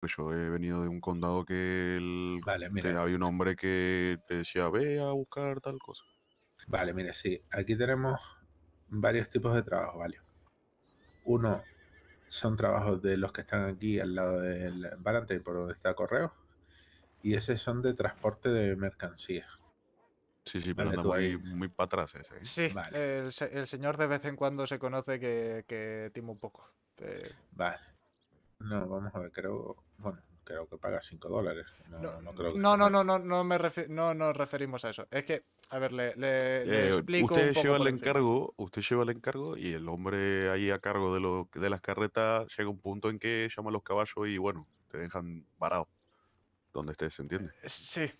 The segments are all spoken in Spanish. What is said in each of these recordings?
Pues, yo he venido de un condado que, hay un hombre que te decía, ve a buscar tal cosa. Vale, mire, sí, aquí tenemos varios tipos de trabajo, ¿vale? Uno son trabajos de los que están aquí al lado del barante por donde está correo, y ese son de transporte de mercancía Sí, sí, pero andamos ahí muy para atrás ese. ¿eh? Sí, el, señor de vez en cuando se conoce que, que un poco. Eh. Vale. No, vamos a ver, creo. Bueno, creo que paga 5 dólares. No, no, no, no, no, nos referimos a eso. Es que, a ver, le, eh, explico. Usted lleva el encargo, usted lleva el encargo y el hombre ahí a cargo de, lo, de las carretas llega a un punto en que llama a los caballos y bueno, te dejan varado. Donde estés, ¿entiendes? entiende? Eh, sí.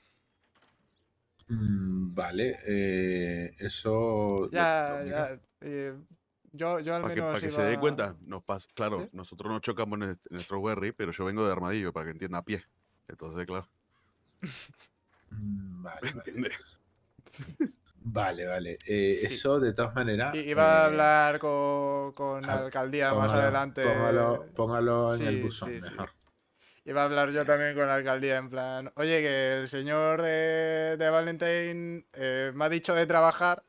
Mm, vale, eh, eso. Ya, ya. Yo, al para menos. Que, se dé cuenta, nos pasa, claro, nosotros nos chocamos en, nuestro pero yo vengo de armadillo para que entienda a pie. Entonces, claro. Mm, vale, vale. vale, eh, vale. Eso, de todas maneras. Y, iba a eh, hablar con, la alcaldía más adelante. Póngalo, en el buzón, mejor. Iba a hablar yo también con la alcaldía en plan, oye, que el señor de, de Valentine eh, me ha dicho de trabajar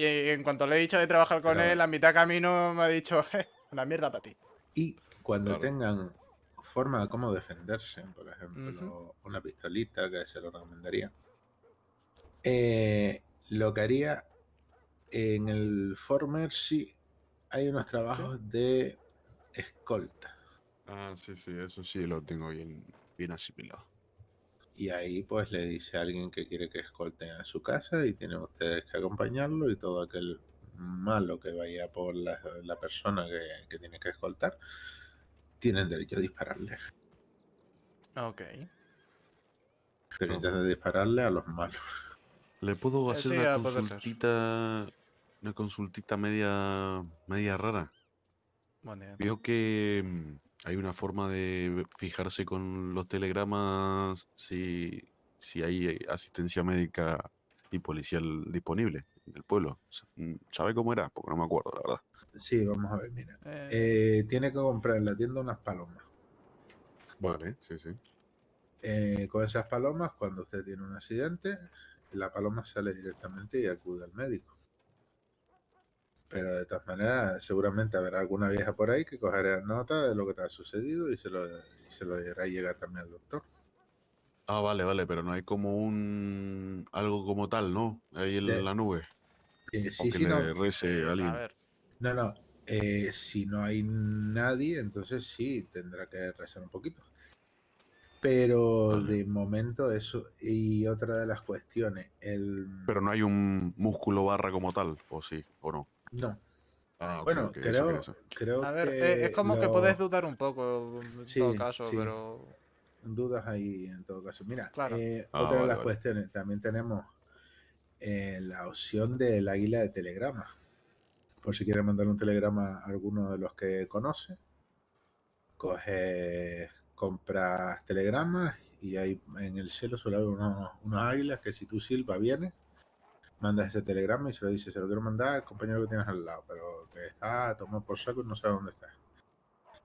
y en cuanto le he dicho de trabajar con él, a mitad camino me ha dicho, una mierda para ti. Y cuando tengan forma de cómo defenderse, por ejemplo, una pistolita que se lo recomendaría, eh, lo que haría en el Former si hay unos trabajos de escolta. Ah, sí, sí, eso sí lo tengo bien, bien asimilado y ahí pues le dice a alguien que quiere que escolten a su casa y tienen ustedes que acompañarlo y todo aquel malo que vaya por la, persona que, tiene que escoltar, tienen derecho a dispararle. Ok. Pero de dispararle a los malos. Le puedo eh, hacer una consultita. Una consultita media. media rara. Vio que mm, hay una forma de fijarse con los telegramas si, hay eh, asistencia médica y policial disponible en el pueblo. Mm, ¿Sabe cómo era? Porque no me acuerdo, la verdad. Sí, vamos a ver, mira. Eh. Eh, tiene que comprar en la tienda unas palomas. Vale, sí, sí. con esas palomas, cuando usted tiene un accidente, la paloma sale directamente y acude al médico. Pero de todas maneras, seguramente habrá alguna vieja por ahí que cogerá nota de lo que te ha sucedido y se lo, y se lo hará llegar también al doctor. Ah, vale, vale, pero no hay como un. algo como tal, ¿no? Ahí en la nube. Eh, sí, sí, no. Rece alguien. ver. No, no. Eh, si no hay nadie, entonces sí, tendrá que rezar un poquito. Pero de momento eso. Y otra de las cuestiones. El... Pero no hay un músculo barra como tal, o sí, o no. No. Ah, bueno, creo, creo que eh, es como que puedes dudar un poco en todo caso, pero. Dudas ahí en todo caso. Mira, claro. Eh, ah, otra de las cuestiones. También tenemos eh, la opción del águila de telegrama. Por si quieres mandar un telegrama a alguno de los que conoce, coge compras telegramas y ahí en el cielo suele haber unos, águilas que si tú silba viene mandas ese telegrama y se lo dices, se lo quiero mandar al compañero que tienes al lado, pero que está tomado por saco y no sabe dónde está.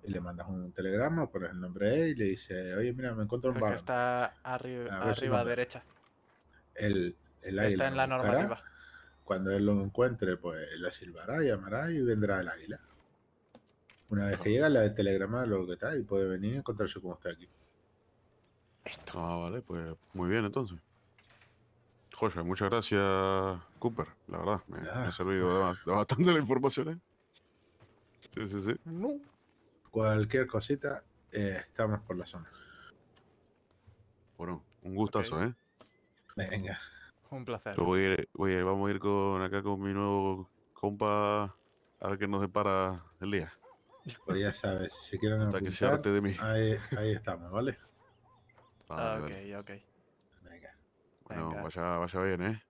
Y le mandas un telegrama, pones el nombre de él y le dices, oye, mira, me encuentro un barco. Está arriba arriba derecha. El, el águila. Está en la normativa. Cuando él lo encuentre, pues la silbará, llamará y vendrá el águila. Una vez que llega, la de telegrama lo que tal y puede venir y encontrarse con usted aquí. Esto. vale, pues muy bien entonces. Joya, muchas gracias, Cooper. La verdad, me, ha ah. servido bastante la información. ¿eh? Sí, sí, sí. No. Cualquier cosita, eh, estamos por la zona. Bueno, un gustazo, ¿eh? Venga. Un placer. Voy vamos a ir con acá con mi nuevo compa a ver qué nos depara el día. Pues ya sabes, si quieren Hasta apuntar, de mí. Ahí, estamos, ¿vale? ah, ok, ok. Bueno, vaya, vaya bien, ¿eh?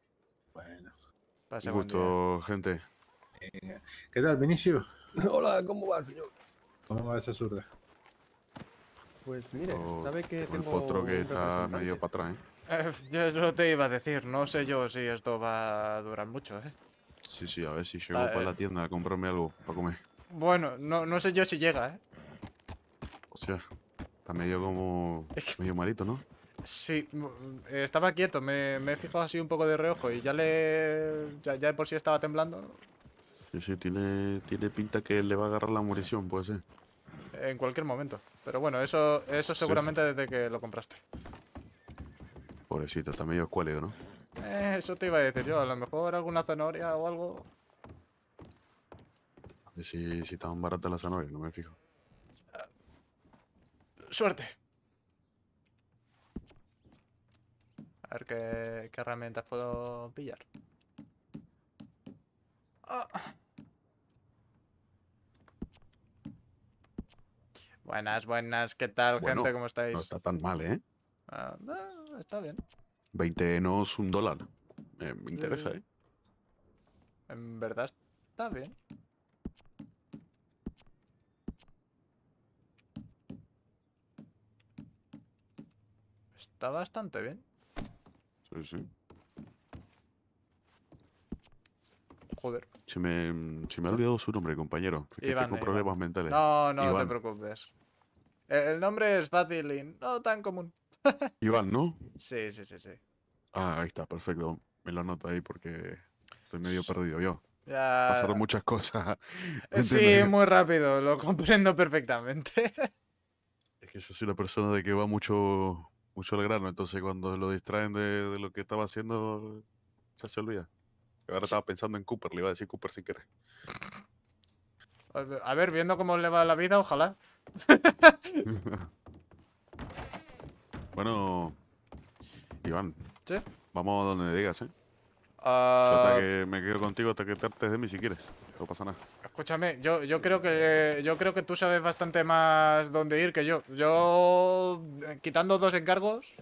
Bueno. Un gusto, gente. Eh, ¿Qué tal, Vinicio? Hola, ¿cómo va, señor? ¿Cómo va esa zurda? Pues mire, ¿sabes oh, sabe que tengo. El potro que está medio para atrás, ¿eh? eh yo no te iba a decir, no sé yo si esto va a durar mucho, ¿eh? Sí, sí, a ver si llego ah, para la eh. tienda a comprarme algo para comer. Bueno, no, no sé yo si llega, ¿eh? O sea, está medio como. medio malito, ¿no? Sí, eh, estaba quieto, me, he fijado así un poco de reojo y ya le. Ya, por sí estaba temblando. Sí, sí, tiene, tiene pinta que le va a agarrar la munición, puede ser. En cualquier momento. Pero bueno, eso, eso seguramente desde que lo compraste. Pobrecito, está medio escuálido, ¿no? Eh, eso te iba a decir yo, a lo mejor alguna zanahoria o algo. Si, está estaban barata la zanahoria, no me fijo. suerte. A ver qué, herramientas puedo pillar. Ah. Buenas, buenas, ¿qué tal, gente? ¿Cómo estáis? No está tan mal, ¿eh? Ah, eh está bien. 20 es un dólar. Eh, me interesa, mm. ¿eh? En verdad está bien. Está bastante bien. Sí, sí. Joder. Se me, ha olvidado su nombre, compañero. Es tengo problemas mentales. No, no te preocupes. Eh, el nombre es fácil no tan común. Iván, ¿no? Sí, sí, sí, sí. Ah, ahí está, perfecto. Me lo anoto ahí porque estoy medio perdido yo. Ya... Pasaron muchas cosas. Eh, sí, muy rápido, lo comprendo perfectamente. Es que yo soy la persona de que va mucho mucho el grano. Entonces, cuando lo distraen de, lo que estaba haciendo, ya se olvida. Ahora estaba pensando en Cooper, le iba a decir Cooper si quieres. A ver, viendo cómo le va la vida, ojalá. bueno, Iván. Vamos a donde digas, ¿eh? Ah, hasta que me quedo contigo hasta que te artes de mí si quieres. No pasa nada escúchame, yo, yo, creo que, yo creo que tú sabes bastante más dónde ir que yo. Yo, eh, quitando dos encargos...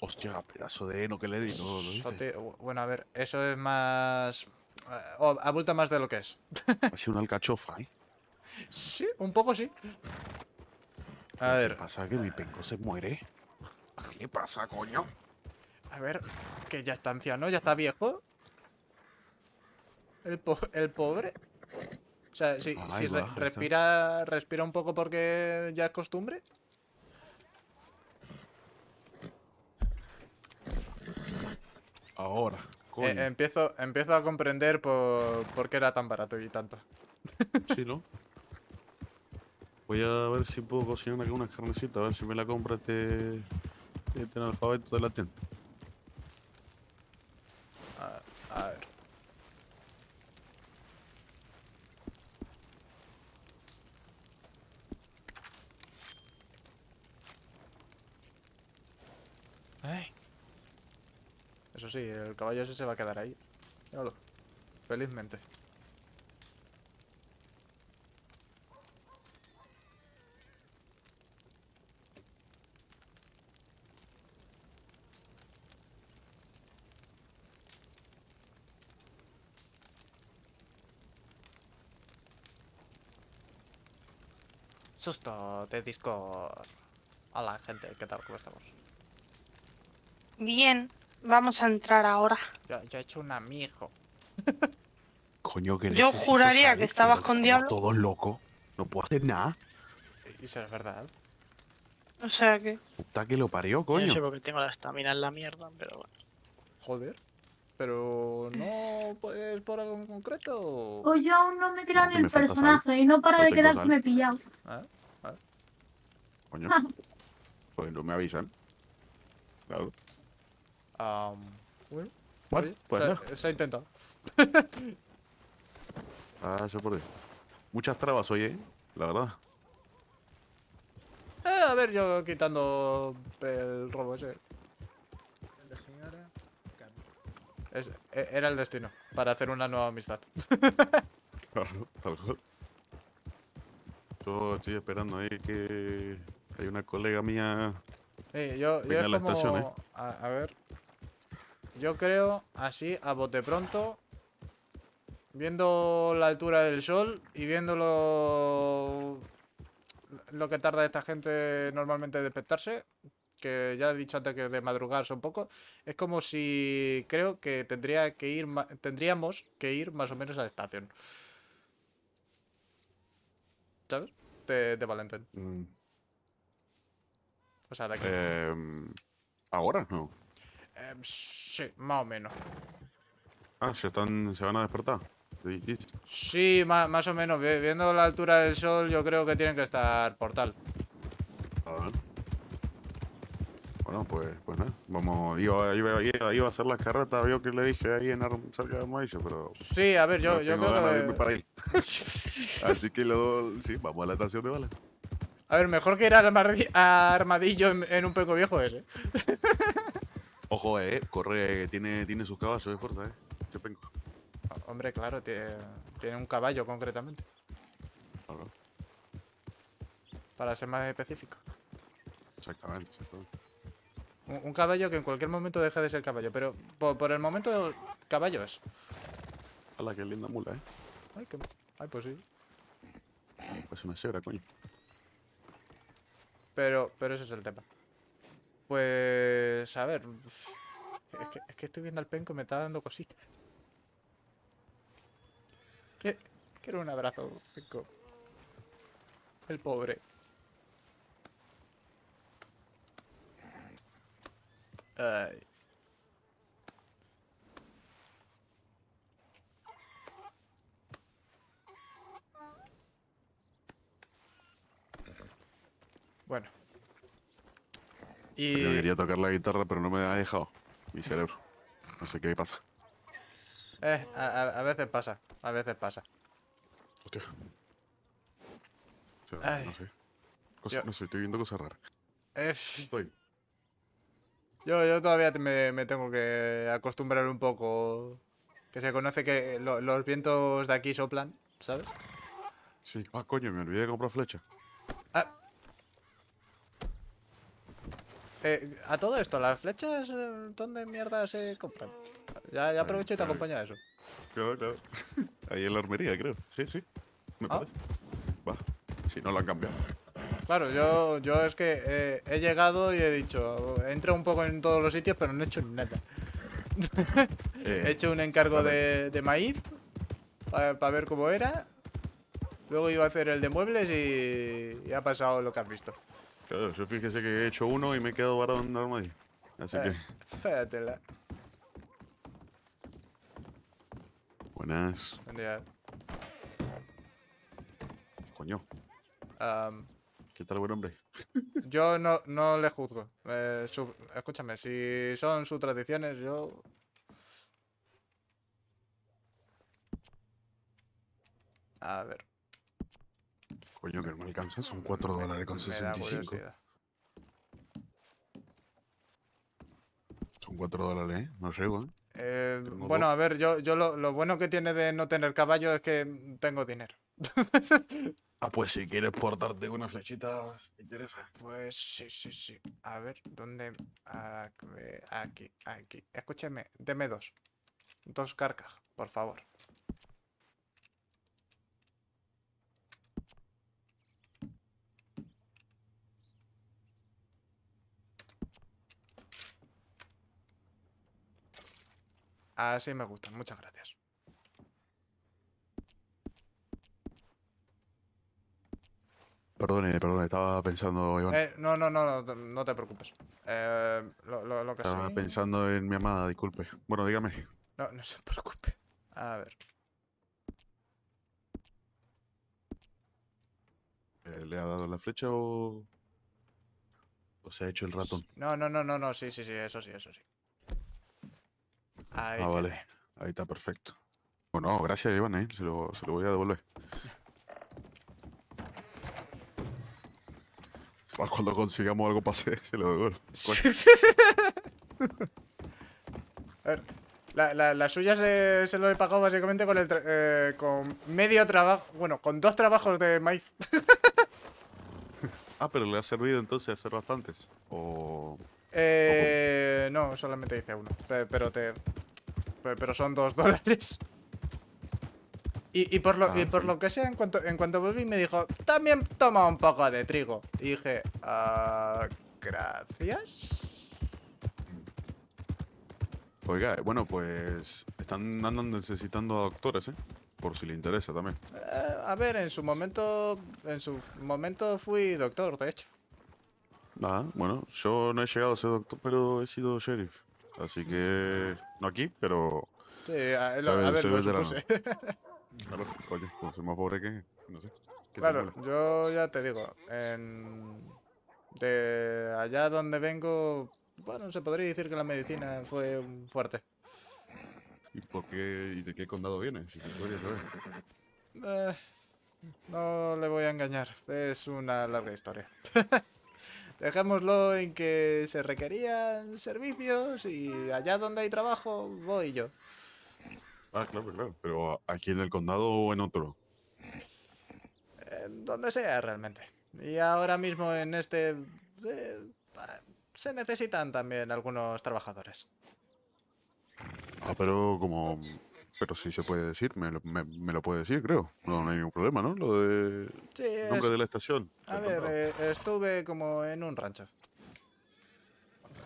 Hostia, pedazo de heno que le di. No, Bueno, a ver, eso es más... A eh, abulta más de lo que es. Ha sido una alcachofa, ¿eh? Sí, un poco sí. A ver... ¿Qué pasa? ¿Que mi penco se muere? Ah. ¿Qué pasa, coño? A ver, que ya está anciano, ya está viejo el, pobre. O sea, si, respira, respira un poco porque ya es costumbre. Ahora. Eh, empiezo, empiezo a comprender por, por qué era tan barato y tanto. Sí, ¿no? Voy a ver si puedo cocinar aquí una a ver si me la compra este, este analfabeto de la tienda. sí, el caballo ese se va a quedar ahí. Míralo. Felizmente. Susto de Discord. Hola, gente, ¿qué tal? ¿Cómo estamos? Bien. Vamos a entrar ahora. Yo, he hecho un amigo. Coño, que Yo juraría que estabas con Diablo. ¿Todo loco? No puedo hacer nada. Eso es verdad. O sea que. Puta que lo parió, coño. Yo sé porque tengo la estamina en la mierda, pero bueno. Joder. Pero no puedes por algo en concreto. o pues yo aún no me he tirado el personaje y no para no de quedarme pillado. ¿Eh? ¿Eh? Coño. Ah. pues no me avisan. Claro. Um, pues se, ha intentado. ah, por Muchas trabas hoy, ¿eh? La verdad. Eh, a ver, yo quitando el robo ese. E, era el destino, para hacer una nueva amistad. Yo estoy esperando ahí que hay una colega mía. Sí, yo, ¿eh? a ver. Yo creo, así, a bote pronto, viendo la altura del sol y viendo lo, que tarda esta gente normalmente de despertarse, que ya he dicho antes que de madrugar son poco, es como si creo que tendría que ir tendríamos que ir más o menos a la estación. ¿Sabes? De, de mm. O sea, de aquí. Eh, ahora no. Em, sí, más o menos. Ah, ¿se, están, se van a despertar? Sí, más, o menos. Viendo la altura del sol, yo creo que tienen que estar portal. A Bueno, pues, pues nada. Vamos, iba, a hacer las carretas, vio que le dije ahí en Armadillo, pero. Sí, a ver, yo, creo que. para ahí. Así que luego, sí, vamos a la estación de balas. A ver, mejor que ir a Armadillo en, en un peco viejo ese. Ojo, eh, corre, tiene, tiene sus caballos de fuerza, eh. Hombre, claro, tiene, un caballo concretamente. Para ser más específico. Exactamente, exactamente. Un, caballo que en cualquier momento deja de ser caballo, pero por, el momento caballo es. Hala, qué linda mula, eh. Ay, pues sí. Pues una cebra, coño. Pero, pero ese es el tema. Pues, a ver. Es que, estoy viendo al penco y me está dando cositas. Quiero un abrazo, penco. El pobre. Ay. Yo quería tocar la guitarra, pero no me ha dejado. Mi cerebro. No sé qué pasa. Eh, a, veces pasa. A veces pasa. Hostia. no sé. No sé, estoy viendo cosas raras. Estoy. Yo, yo todavía me, tengo que acostumbrar un poco. Que se conoce que eh, los vientos de aquí soplan, ¿sabes? Sí. Ah, coño, me olvidé de comprar flecha. Eh, a todo esto, las flechas, eh, ¿dónde mierda se compran? Ya, aprovecho y te acompaño a eso. Claro, claro. Ahí en la armería, creo. Sí, sí. Me ah. Va, si no lo han cambiado. Claro, yo, yo es que eh, he llegado y he dicho, entro un poco en todos los sitios, pero no he hecho nada. he hecho un encargo de, maíz para ver cómo era. Luego iba a hacer el de muebles y ha pasado lo que has visto. Claro, yo fíjese que he hecho uno y me he quedado varado en un armadillo. Así que. Eh, buenas. Buen día. Coño. ¿Qué tal, buen hombre? yo no, no le juzgo. Eh, escúchame, si son sus tradiciones, yo. A ver. Coño, que no me alcanza, son 4 dólares con 65. Son 4 dólares, ¿eh? No llego, ¿eh? eh bueno, a ver, yo, yo lo, lo, bueno que tiene de no tener caballo es que tengo dinero. ah, pues si quieres portarte una flechita, ¿te interesa? ¿eh? Pues sí, sí, sí. A ver, ¿dónde? Aquí, aquí. Escúcheme, deme dos. Dos carcas, por favor. Así me gustan. Muchas gracias. Perdone, perdone, estaba pensando, Iván. Eh, no, no, no, no, te preocupes. Eh, lo, que Estaba pensando en mi amada, disculpe. Bueno, dígame. No, no se preocupe. A ver. Eh, ¿Le ha dado la flecha o... o se ha hecho el ratón? No, no, no, no, no, sí, sí, sí, eso sí, eso sí ah, vale. Ahí está, perfecto. Bueno, gracias, Iván, ¿eh? se, lo, voy a devolver. Cuando consigamos algo hacer, se lo devuelvo. a ver, la, la, suya se, lo he pagado básicamente con el eh, con medio trabajo. Bueno, con dos trabajos de maíz. ah, pero le ha servido entonces hacer bastantes. O. Eh, no, solamente hice uno. Pero te. Pero son dos dólares. Y, por, lo, y por ah. lo que sea, en cuanto, volví, me dijo, también toma un poco de trigo. Y dije, ah, gracias. Oiga, eh, bueno, pues están andando necesitando a doctores, ¿eh? Por si le interesa también. Eh, a ver, en su momento, en su momento fui doctor, de hecho. Ah, bueno, yo no he llegado a ser doctor, pero he sido sheriff. Así que. No aquí, pero. Sí, a, ver, soy lo claro, oye, pues soy más pobre que. No sé. Claro, yo ya te digo, en... de allá donde vengo, bueno, se podría decir que la medicina fue fuerte. ¿Y por qué? ¿Y de qué condado viene? Si se puede eh, no le voy a engañar, es una larga historia. Dejémoslo en que se requerían servicios y allá donde hay trabajo voy yo. Ah, claro, claro. Pero aquí en el condado o en otro. donde sea realmente. Y ahora mismo en este... Eh, se necesitan también algunos trabajadores. Ah, pero como... Pero sí se puede decir, me lo, lo puede decir, creo. no, hay ningún problema, ¿no? Lo de de la estación? A ver, eh, estuve como en un rancho.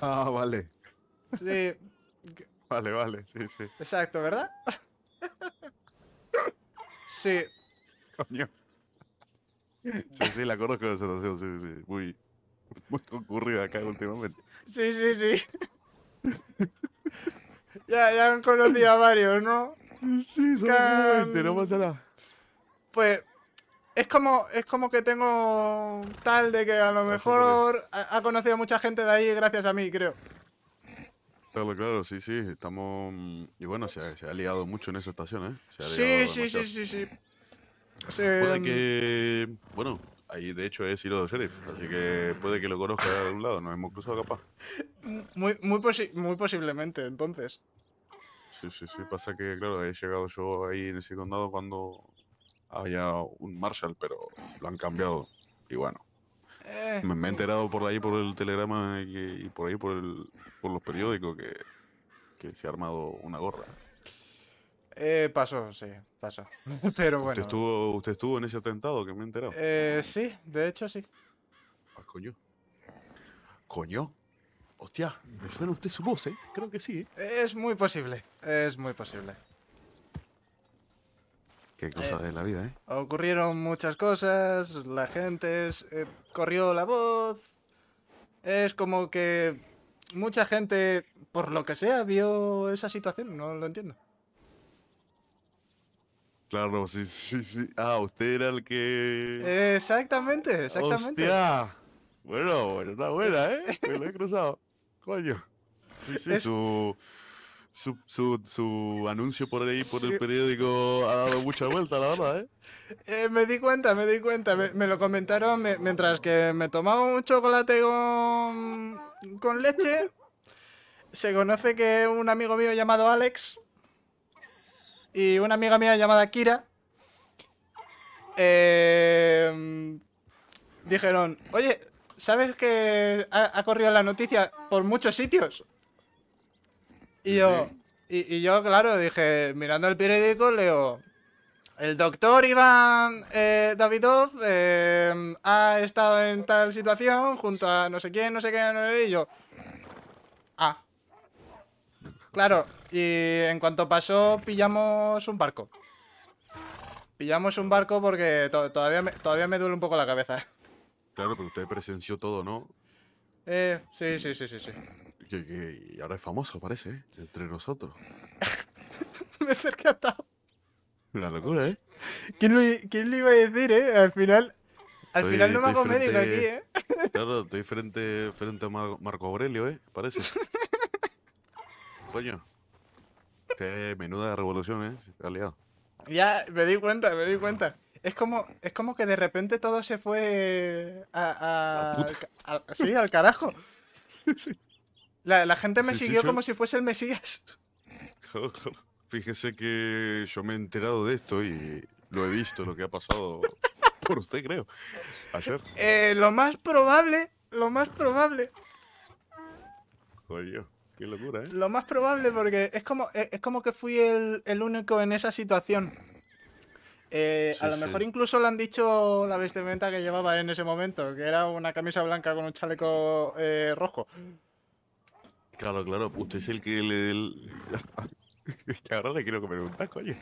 Ah, vale. Sí. vale, vale, sí, sí. Exacto, ¿verdad? sí. Coño. Sí, sí, la conozco la estación, sí, sí. Muy, muy concurrida acá últimamente. Sí, sí, sí. ya, ya han conocido a varios, ¿no? Sí, solamente, Can... no pasa nada. Pues es como, es como que tengo tal de que a lo mejor ha, conocido a mucha gente de ahí gracias a mí, creo. Claro, claro, sí, sí, estamos... Y bueno, se ha, se liado mucho en esa estación, ¿eh? Sí, sí, sí, sí, sí, Puede eh, que... Bueno, ahí de hecho es sido de Sheriff, así que puede que lo conozca de algún lado, nos hemos cruzado capaz. Muy, muy, muy posiblemente, entonces. Sí, sí, sí, pasa que, claro, he llegado yo ahí en ese condado cuando había un Marshall, pero lo han cambiado. Y bueno, eh. me, he enterado por ahí, por el telegrama y, por ahí, por, el, por los periódicos, que, se ha armado una gorra. Eh, pasó, sí, pasó. pero bueno. ¿Usted estuvo, ¿Usted estuvo en ese atentado que me he enterado? Eh, sí, de hecho sí. Ah, coño. Coño. Hostia, me suena usted su voz, ¿eh? Creo que sí. ¿eh? Es muy posible, es muy posible. Qué eh, cosa de la vida, ¿eh? Ocurrieron muchas cosas, la gente eh, corrió la voz. Es como que mucha gente, por lo que sea, vio esa situación, no lo entiendo. Claro, sí, sí, sí. Ah, usted era el que. Exactamente, exactamente. Hostia. Bueno, bueno, buena, ¿eh? Me lo he cruzado. Coño. Sí, sí, su su, su, anuncio por ahí, por el periódico, ha dado mucha vuelta, la verdad, ¿eh? eh me di cuenta, me di cuenta. Me, lo comentaron mientras que me tomaba un chocolate con, con leche. Se conoce que un amigo mío llamado Alex y una amiga mía llamada Kira eh, dijeron, oye, ¿sabes que ha corrido la noticia por muchos sitios? Y yo, y, yo, claro, dije, mirando el periódico, leo, el doctor Iván eh, Davidov eh, ha estado en tal situación junto a no sé quién, no sé qué, no sé y yo. Ah. Claro, y en cuanto pasó, pillamos un barco. Pillamos un barco porque todavía, me, todavía me duele un poco la cabeza. Claro, pero usted presenció todo, ¿no? Eh, sí, sí, sí, sí, sí y ahora es famoso, parece, ¿eh? entre nosotros. Me he percatado. Una locura, ¿eh? ¿Quién lo, iba a decir, eh? Al final, al final no me hago médico aquí, ¿eh? Claro, estoy frente, frente a Marco Aurelio, ¿eh? Parece. Coño. Qué menuda revolución, ¿eh? Aliado. Ya, me di cuenta, me di cuenta. Es como, es como que de repente todo se fue a... sí, al carajo. sí. La, gente me siguió como si fuese el Mesías. Fíjese que yo me he enterado de esto y lo he visto, lo que ha pasado por usted, creo. Ayer. Eh, lo más probable, lo más probable. Joder, qué locura, ¿eh? Lo más probable, porque es como, eh, es como que fui el, el único en esa situación. Eh, a lo mejor incluso le han dicho la vestimenta que llevaba en ese momento, que era una camisa blanca con un chaleco rojo. Claro, claro, usted es el que le... El... que ahora le quiero que me preguntas, coño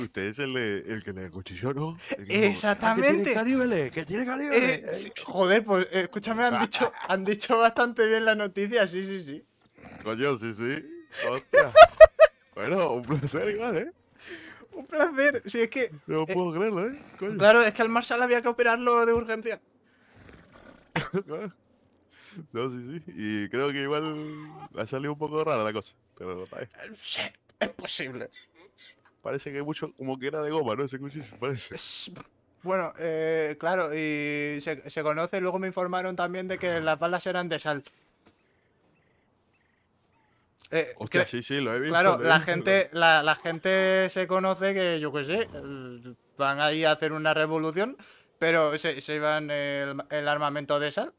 Usted es el, el que le acuchilló, ¿no? Exactamente. ¿Qué ah, que tiene ¿Qué tiene eh, joder, pues escúchame, han dicho, han dicho bastante bien la noticia, sí, sí, sí. Coño, sí, sí. Hostia. bueno, un placer igual, ¿eh? Un placer. si es que. No eh, puedo creerlo, ¿eh? Claro, es que al Marshall había que operarlo de urgencia. No, sí, sí. Y creo que igual ha salido un poco rara la cosa. Pero Sí, es posible. Parece que mucho, como que era de goma, ¿no? Ese cuchillo, parece. Bueno, eh, claro, y se, conoce, luego me informaron también de que las balas eran de sal. Eh, Hostia, sí, sí, lo he visto. Claro, la, gente, la, gente se conoce que, yo qué sé, van ahí a hacer una revolución, pero se, se el armamento de sal.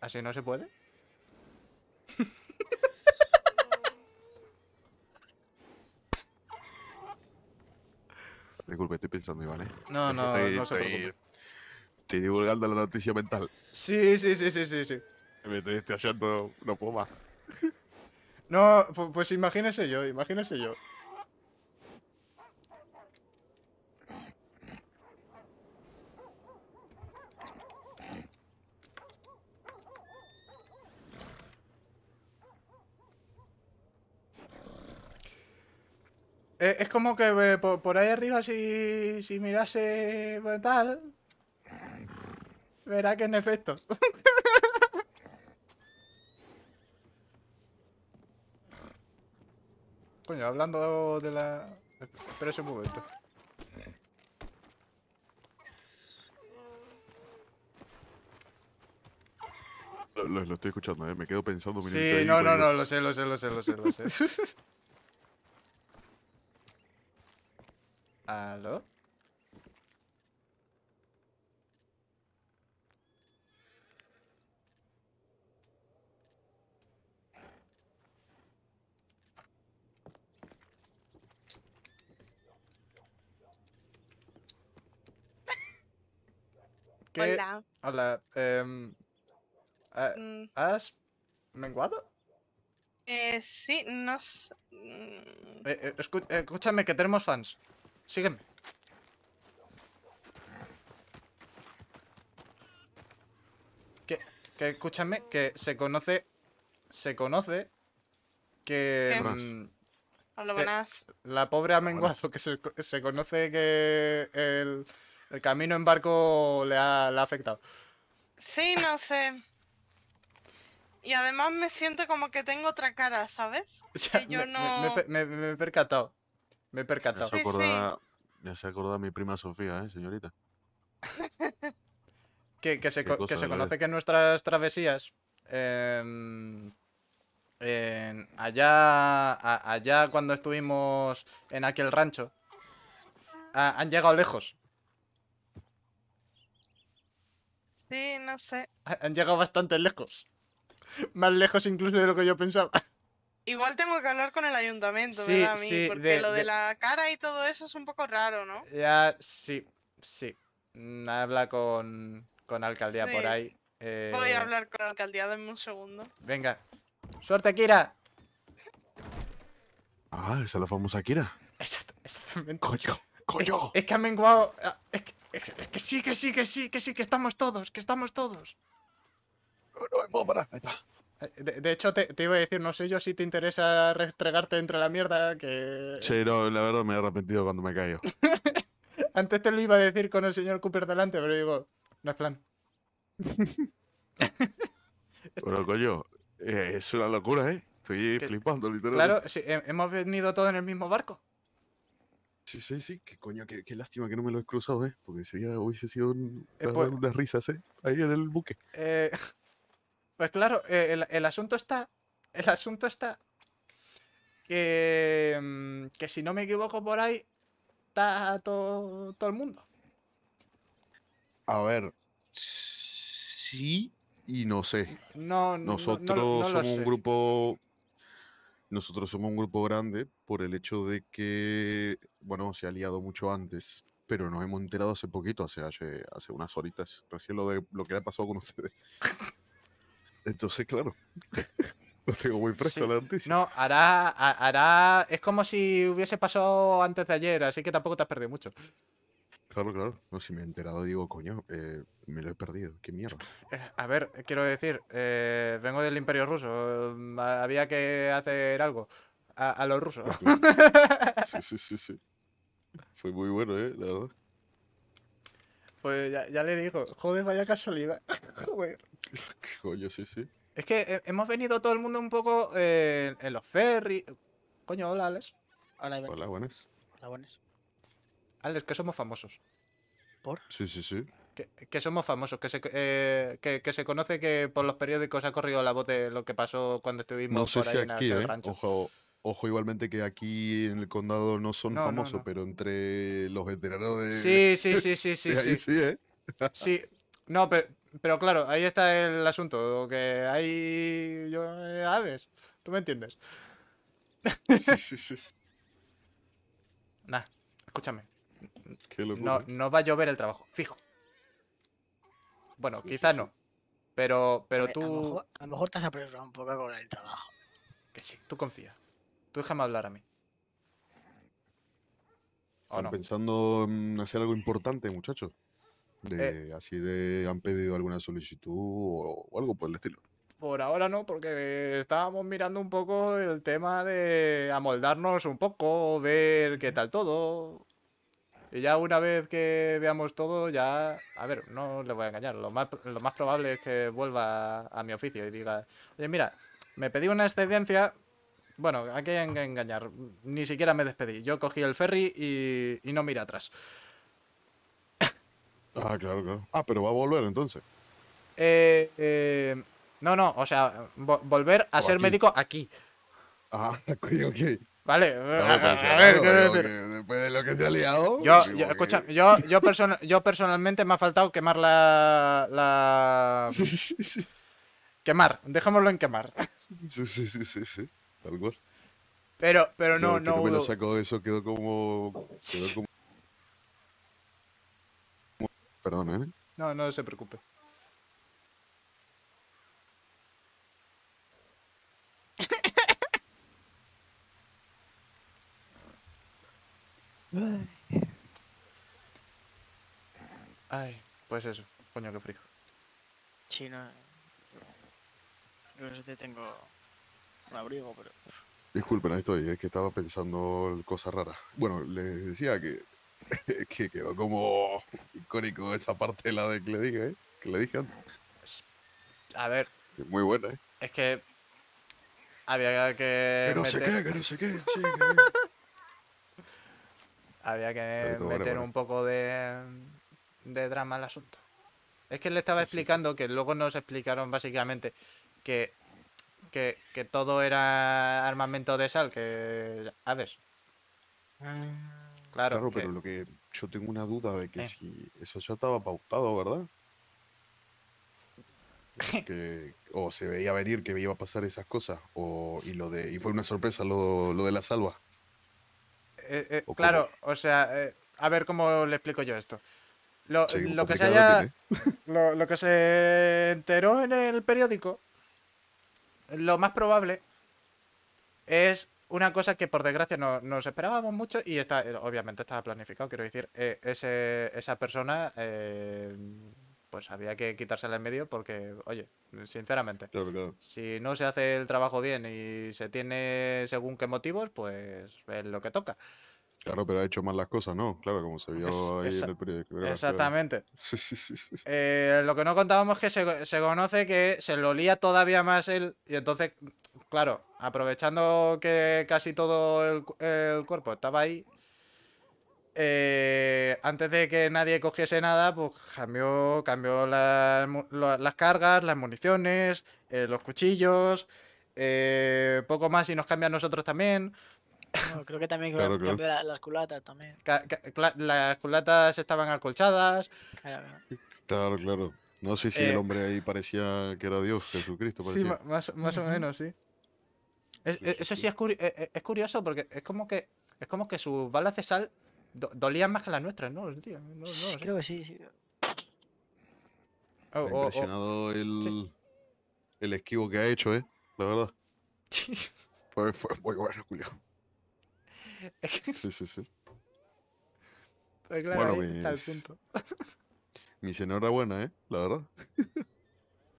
¿Así no se puede? Disculpe, estoy pensando, ¿vale? ¿eh? No, no, no se estoy, Estoy divulgando la noticia mental. Sí, sí, sí, sí, sí. Me estoy, estoy una No No, pues imagínese yo, imagínese yo. Es, como que eh, por, ahí arriba, si, si mirase pues, tal, verá que en efecto. Coño, hablando de la... Espera ese momento. Lo, lo, estoy escuchando, ¿eh? me quedo pensando. Sí, no, no, no, lo sé, lo sé, lo sé, lo sé. Lo sé. ¿Aló? Hola. Hola. Em, eh, mm. ¿Has menguado? Eh, sí, nos... Mm. Eh, eh, escúchame, que tenemos fans. Sígueme. Que, que escúchame, que se conoce... Se conoce que... Mm, la pobre amenguazo que se, conoce que el, camino en barco le ha, afectado. Sí, no sé. Y además me siento como que tengo otra cara, ¿sabes? que yo no... me, he percatado. Me he percatado. Ya se acordaba, mi prima Sofía, ¿eh? señorita? que, se, conoce que nuestras travesías. Em, allá, allá cuando estuvimos en aquel rancho, han llegado lejos. Sí, no sé. Han llegado bastante lejos. Más lejos incluso de lo que yo pensaba. Igual tengo que hablar con el ayuntamiento, sí, ¿verdad? A mí, porque lo de, la cara y todo eso es un poco raro, ¿no? Ya, sí, sí. Mm, habla con, con alcaldía por ahí. Voy a eh. hablar con la alcaldía, en un segundo. Venga. ¡Suerte, Kira! Ah, esa es la famosa Kira. exactamente. Coño, coño. Es, que han menguado. Ah, es que, sí, que sí, que sí, que sí, que estamos todos, que estamos todos. No, no me puedo parar. Ahí está. De, hecho, te, iba a decir, no sé yo si te interesa restregarte entre la mierda que. Sí, no, la verdad me he arrepentido cuando me caído. Antes te lo iba a decir con el señor Cooper delante, pero digo, no es plan. pero coño, eh, es una locura, ¿eh? Estoy flipando, literalmente. Claro, sí, hemos venido todos en el mismo barco. Sí, sí, sí, qué coño, qué, lástima que no me lo he cruzado, ¿eh? Porque sería, hubiese sido eh, pues unas risas, ¿eh? Ahí en el buque. Eh, pues claro, eh, el, asunto está. El asunto está. Que, mm, que si no me equivoco por ahí, está todo, todo el mundo. A ver. Sí y no sé. No, Nosotros somos un grupo. Nosotros somos un grupo grande por el hecho de que, bueno, se ha liado mucho antes, pero nos hemos enterado hace poquito, hace, hace, unas horitas, recién lo de lo que le ha pasado con ustedes. Entonces, claro, lo tengo muy fresco No, hará, hará. Es como si hubiese pasado antes de ayer, así que tampoco te has perdido mucho. Claro, claro. No, si me he enterado, digo, coño, eh, me lo he perdido. ¿Qué mierda? Eh, a ver, quiero decir, eh, vengo del Imperio Ruso. Mm, había que hacer algo a, los rusos. Sí, sí, sí, sí. Fue muy bueno, ¿eh? La verdad. Pues ya, ya le digo, joder, vaya casualidad. joder. Qué coño, sí, sí. Es que eh, hemos venido todo el mundo un poco eh, en los ferries. Coño, hola, Alex. Hola, Hola, buenas. Hola, buenas. Alex, que somos famosos. ¿Por? Sí, sí, sí. Que, que somos famosos, que se, eh, que, que, se conoce que por los periódicos ha corrido la voz de lo que pasó cuando estuvimos no sé por ahí aquí, en el eh, rancho. Ojo igualmente que aquí en el condado no son famosos, pero entre los veteranos de... Sí, sí, sí, sí, sí. ahí sí, ¿eh? sí, no, pero, claro, ahí está el asunto, que hay... Eh, aves, tú me entiendes. sí, sí, sí. Nah, escúchame. no, no va a llover el trabajo, fijo. Bueno, quizás no. Pero, pero tú. A lo, mejor, te has apresurado un poco con el trabajo. Que sí, tú confías. Tú déjame hablar a mí. ¿O ¿Están pensando en hacer algo importante, muchachos? Eh. así de, ¿han pedido alguna solicitud o, algo por el estilo? Por ahora no, porque estábamos mirando un poco el tema de amoldarnos un poco, ver qué tal todo. Y ya una vez que veamos todo, ya... A ver, no le voy a engañar. Lo más, lo más probable es que vuelva a mi oficio y diga, oye, mira, me pedí una excedencia bueno, aquí hay que engañar. Ni siquiera me despedí. Yo cogí el ferry y, y no miré atrás. ah, claro, claro. Ah, pero va a volver entonces. Eh, eh, no, no, o sea, volver a ser médico aquí. Ah, ok, ok. Vale, a, ver, Después de lo que se ha liado. Yo, pues escucha, yo, personalmente me ha faltado quemar la. la... Sí, sí, sí. Quemar, dejémoslo en quemar. sí, sí, sí. sí tal Pero, pero no, no. no me lo sacó eso, quedó como. Perdón, ¿eh? No, no se preocupe. Ay, pues eso, coño, qué frío. Sí, no. Yo te tengo abrigo, pero. Disculpen, ahí estoy, es que estaba pensando cosas raras. Bueno, les decía que, que quedó como icónico esa parte la de que le dije, ¿eh? Que le dije A ver. muy buena, ¿eh? Es que. Había que. no sé qué, que no sé qué, Había que meter un poco de. de drama al asunto. Es que le estaba explicando que luego nos explicaron básicamente que que, todo era armamento de sal, que... A ver. Ah. Claro, pero lo que yo tengo una duda de que si eso ya estaba pautado, ¿verdad? o se veía venir que iba a pasar esas cosas, o, y, lo de, y fue una sorpresa lo, de la salva. Eh, eh, claro, o sea, eh, a ver cómo le explico yo esto. Lo, que se haya, lo que se enteró en el periódico lo más probable es una cosa que por desgracia no nos esperábamos mucho y está, eh, obviamente estaba planificado, quiero decir, eh, ese, esa persona eh, pues había que quitársela en medio porque, oye, sinceramente, si no se hace el trabajo bien y se tiene según qué motivos, pues es lo que toca. Claro, pero ha hecho más las cosas, ¿no? Claro, como se vio ahí en el periódico. Exactamente. Sí, sí, sí, eh, lo que no contábamos es que se, conoce que se lo lía todavía más él. Y entonces, claro, aprovechando que casi todo el, cuerpo estaba ahí, eh, antes de que nadie cogiese nada, pues cambió, cambió las, cargas, las municiones, eh, los cuchillos, poco más y nos cambian nosotros también creo que también las culatas también. las culatas estaban acolchadas. Claro, claro. No sé si el eh. hombre ahí parecía que era Dios, Jesucristo. Sí, más, más o menos, sí. eso sí, Es, e, e, es, curioso porque es como que es como que sus balas de sal dolían más que las nuestras, ¿no? sí. Creo que sí. Oh, oh, oh, impresionado el, el esquivo que ha hecho, ¿eh? La verdad. fue, fue muy bueno, Julio. Sí, sí, sí. Pero claro, bueno, ahí mis... está el punto. Mis enhorabuena, ¿eh? La verdad.